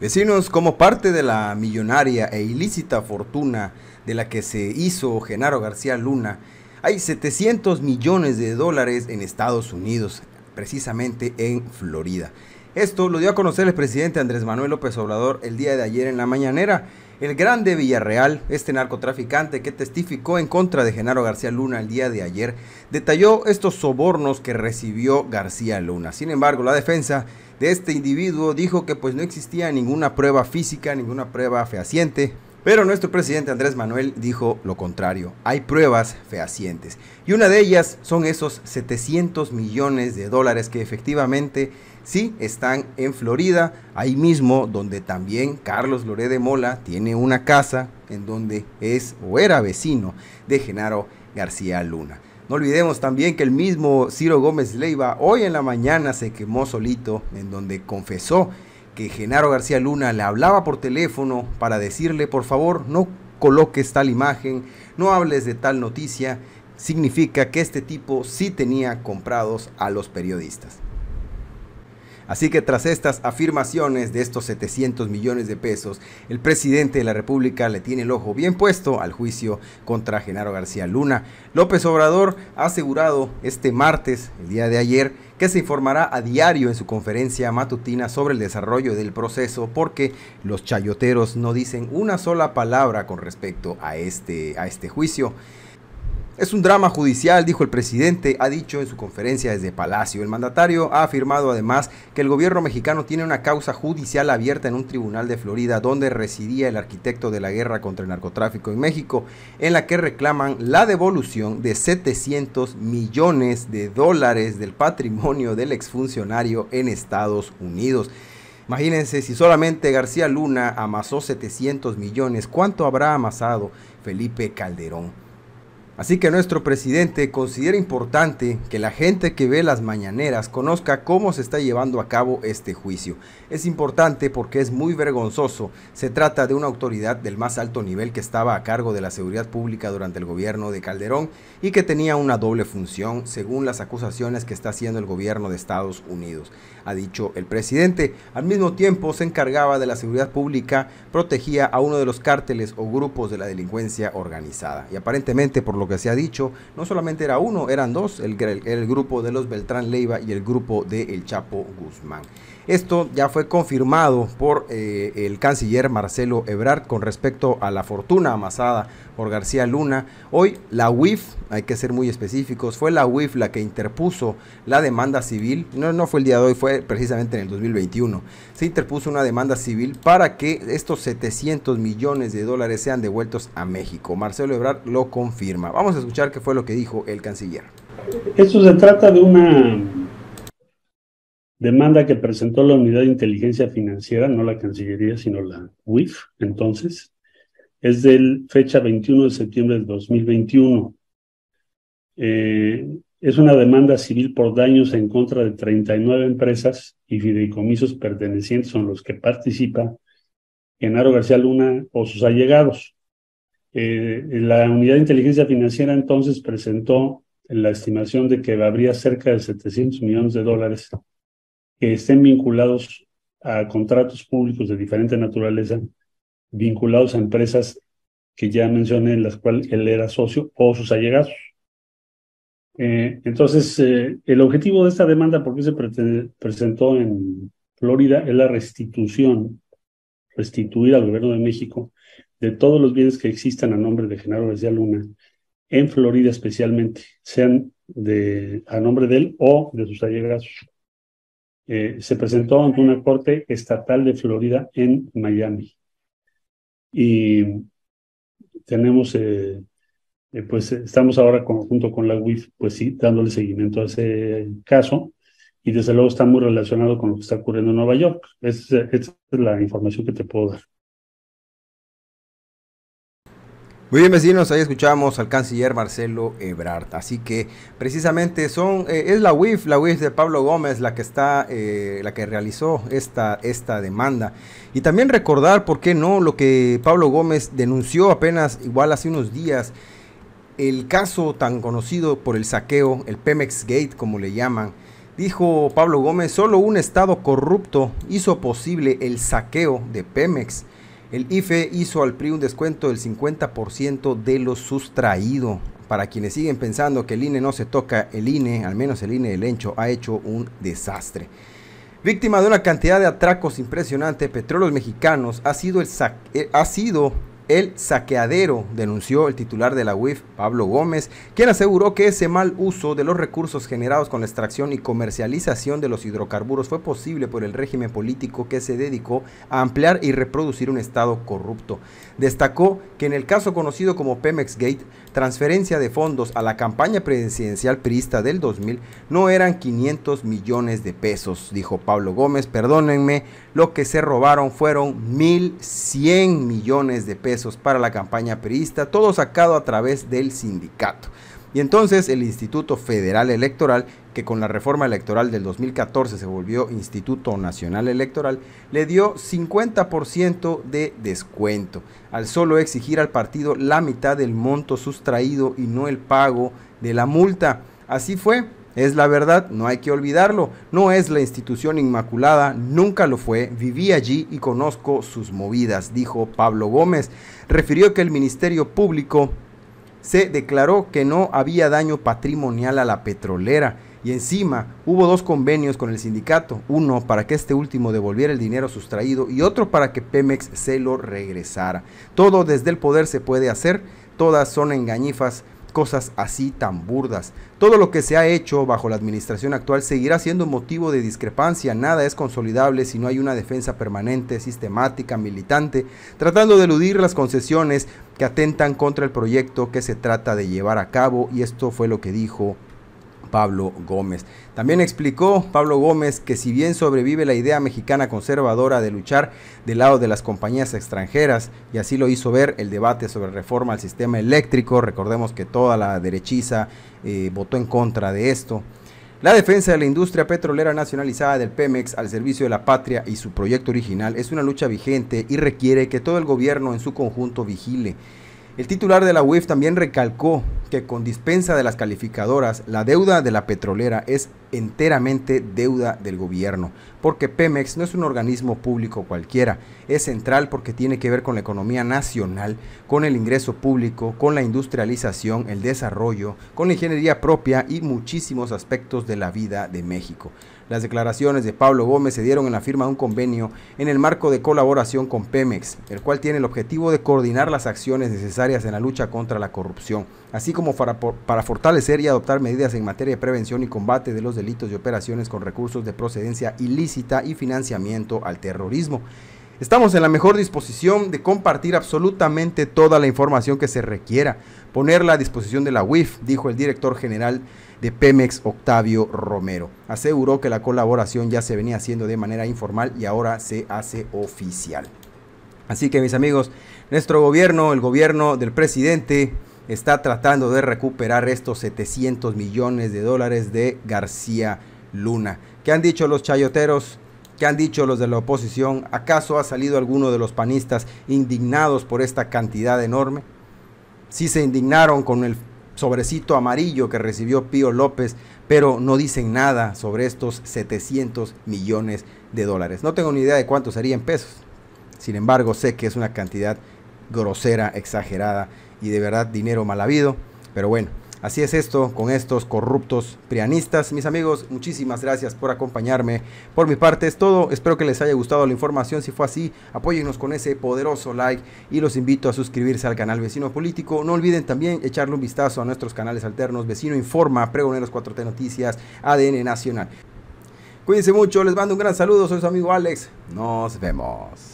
Vecinos, como parte de la millonaria e ilícita fortuna de la que se hizo Genaro García Luna, hay 700 millones de dólares en Estados Unidos, precisamente en Florida. Esto lo dio a conocer el presidente Andrés Manuel López Obrador el día de ayer en la mañanera, el grande Villarreal, este narcotraficante que testificó en contra de Genaro García Luna el día de ayer, detalló estos sobornos que recibió García Luna. Sin embargo, la defensa de este individuo dijo que pues no existía ninguna prueba física, ninguna prueba fehaciente, pero nuestro presidente Andrés Manuel dijo lo contrario. Hay pruebas fehacientes. Y una de ellas son esos 700 millones de dólares que efectivamente Sí, están en Florida, ahí mismo donde también Carlos Loré de Mola tiene una casa en donde es o era vecino de Genaro García Luna. No olvidemos también que el mismo Ciro Gómez Leiva hoy en la mañana se quemó solito, en donde confesó que Genaro García Luna le hablaba por teléfono para decirle, por favor, no coloques tal imagen, no hables de tal noticia, significa que este tipo sí tenía comprados a los periodistas. Así que tras estas afirmaciones de estos 700 millones de pesos, el presidente de la República le tiene el ojo bien puesto al juicio contra Genaro García Luna. López Obrador ha asegurado este martes, el día de ayer, que se informará a diario en su conferencia matutina sobre el desarrollo del proceso porque los chayoteros no dicen una sola palabra con respecto a este, a este juicio. Es un drama judicial, dijo el presidente, ha dicho en su conferencia desde Palacio. El mandatario ha afirmado además que el gobierno mexicano tiene una causa judicial abierta en un tribunal de Florida donde residía el arquitecto de la guerra contra el narcotráfico en México, en la que reclaman la devolución de 700 millones de dólares del patrimonio del exfuncionario en Estados Unidos. Imagínense si solamente García Luna amasó 700 millones, ¿cuánto habrá amasado Felipe Calderón? Así que nuestro presidente considera importante que la gente que ve las mañaneras conozca cómo se está llevando a cabo este juicio. Es importante porque es muy vergonzoso. Se trata de una autoridad del más alto nivel que estaba a cargo de la seguridad pública durante el gobierno de Calderón y que tenía una doble función según las acusaciones que está haciendo el gobierno de Estados Unidos. Ha dicho el presidente, al mismo tiempo se encargaba de la seguridad pública, protegía a uno de los cárteles o grupos de la delincuencia organizada. Y aparentemente por lo lo que se ha dicho, no solamente era uno, eran dos, el, el grupo de los Beltrán Leiva y el grupo de El Chapo Guzmán. Esto ya fue confirmado por eh, el canciller Marcelo Ebrard con respecto a la fortuna amasada por García Luna. Hoy la UIF, hay que ser muy específicos, fue la UIF la que interpuso la demanda civil, no, no fue el día de hoy, fue precisamente en el 2021, se interpuso una demanda civil para que estos 700 millones de dólares sean devueltos a México. Marcelo Ebrard lo confirma. Vamos a escuchar qué fue lo que dijo el canciller. Esto se trata de una demanda que presentó la Unidad de Inteligencia Financiera, no la Cancillería, sino la UIF, entonces, es del fecha 21 de septiembre del 2021. Eh, es una demanda civil por daños en contra de 39 empresas y fideicomisos pertenecientes son los que participa Genaro García Luna o sus allegados. Eh, la unidad de inteligencia financiera entonces presentó la estimación de que habría cerca de 700 millones de dólares que estén vinculados a contratos públicos de diferente naturaleza, vinculados a empresas que ya mencioné, en las cuales él era socio o sus allegados. Eh, entonces, eh, el objetivo de esta demanda, porque se presentó en Florida, es la restitución, restituir al gobierno de México de todos los bienes que existan a nombre de Genaro García Luna, en Florida especialmente, sean a nombre de él o de sus allegados. Eh, se presentó ante una corte estatal de Florida en Miami. Y tenemos, eh, eh, pues estamos ahora junto con la WIF, pues sí, dándole seguimiento a ese caso y desde luego está muy relacionado con lo que está ocurriendo en Nueva York. Es, es la información que te puedo dar. Muy bien, vecinos, ahí escuchamos al canciller Marcelo Ebrard. Así que precisamente son eh, es la UIF, la UIF de Pablo Gómez, la que está, eh, la que realizó esta, esta demanda. Y también recordar, ¿por qué no?, lo que Pablo Gómez denunció apenas igual hace unos días. El caso tan conocido por el saqueo, el Pemex Gate, como le llaman, dijo Pablo Gómez, solo un Estado corrupto hizo posible el saqueo de Pemex el IFE hizo al PRI un descuento del 50% de lo sustraído. Para quienes siguen pensando que el INE no se toca, el INE, al menos el INE del Encho, ha hecho un desastre. Víctima de una cantidad de atracos impresionante, Petróleos Mexicanos ha sido, el eh, ha sido el saqueadero, denunció el titular de la UIF, Pablo Gómez, quien aseguró que ese mal uso de los recursos generados con la extracción y comercialización de los hidrocarburos fue posible por el régimen político que se dedicó a ampliar y reproducir un Estado corrupto. Destacó que en el caso conocido como Pemex Gate, transferencia de fondos a la campaña presidencial priista del 2000 no eran 500 millones de pesos, dijo Pablo Gómez, perdónenme, lo que se robaron fueron 1.100 millones de pesos para la campaña periodista, todo sacado a través del sindicato. Y entonces el Instituto Federal Electoral, que con la reforma electoral del 2014 se volvió Instituto Nacional Electoral, le dio 50% de descuento, al solo exigir al partido la mitad del monto sustraído y no el pago de la multa. Así fue, es la verdad, no hay que olvidarlo. No es la institución inmaculada, nunca lo fue, viví allí y conozco sus movidas, dijo Pablo Gómez. Refirió que el Ministerio Público se declaró que no había daño patrimonial a la petrolera. Y encima hubo dos convenios con el sindicato, uno para que este último devolviera el dinero sustraído y otro para que Pemex se lo regresara. Todo desde el poder se puede hacer, todas son engañifas cosas así tan burdas. Todo lo que se ha hecho bajo la administración actual seguirá siendo motivo de discrepancia, nada es consolidable si no hay una defensa permanente, sistemática, militante, tratando de eludir las concesiones que atentan contra el proyecto que se trata de llevar a cabo y esto fue lo que dijo Pablo Gómez. También explicó Pablo Gómez que si bien sobrevive la idea mexicana conservadora de luchar del lado de las compañías extranjeras, y así lo hizo ver el debate sobre reforma al sistema eléctrico, recordemos que toda la derechiza eh, votó en contra de esto, la defensa de la industria petrolera nacionalizada del Pemex al servicio de la patria y su proyecto original es una lucha vigente y requiere que todo el gobierno en su conjunto vigile el titular de la UIF e también recalcó que con dispensa de las calificadoras, la deuda de la petrolera es enteramente deuda del gobierno, porque Pemex no es un organismo público cualquiera, es central porque tiene que ver con la economía nacional, con el ingreso público, con la industrialización, el desarrollo, con la ingeniería propia y muchísimos aspectos de la vida de México. Las declaraciones de Pablo Gómez se dieron en la firma de un convenio en el marco de colaboración con Pemex, el cual tiene el objetivo de coordinar las acciones necesarias en la lucha contra la corrupción, así como para, fortalecer y adoptar medidas en materia de prevención y combate de los delitos y operaciones con recursos de procedencia ilícita y financiamiento al terrorismo. Estamos en la mejor disposición de compartir absolutamente toda la información que se requiera, ponerla a disposición de la UIF, dijo el director general de Pemex, Octavio Romero. Aseguró que la colaboración ya se venía haciendo de manera informal y ahora se hace oficial. Así que mis amigos, nuestro gobierno, el gobierno del presidente, está tratando de recuperar estos 700 millones de dólares de García Luna. ¿Qué han dicho los chayoteros? ¿Qué han dicho los de la oposición? ¿Acaso ha salido alguno de los panistas indignados por esta cantidad enorme? Sí se indignaron con el sobrecito amarillo que recibió Pío López, pero no dicen nada sobre estos 700 millones de dólares. No tengo ni idea de cuánto serían pesos. Sin embargo, sé que es una cantidad grosera, exagerada y de verdad dinero mal habido. Pero bueno, Así es esto con estos corruptos prianistas. Mis amigos, muchísimas gracias por acompañarme. Por mi parte es todo. Espero que les haya gustado la información. Si fue así, apóyennos con ese poderoso like y los invito a suscribirse al canal Vecino Político. No olviden también echarle un vistazo a nuestros canales alternos Vecino Informa, Pregoneros 4T Noticias, ADN Nacional. Cuídense mucho, les mando un gran saludo, soy su amigo Alex. Nos vemos.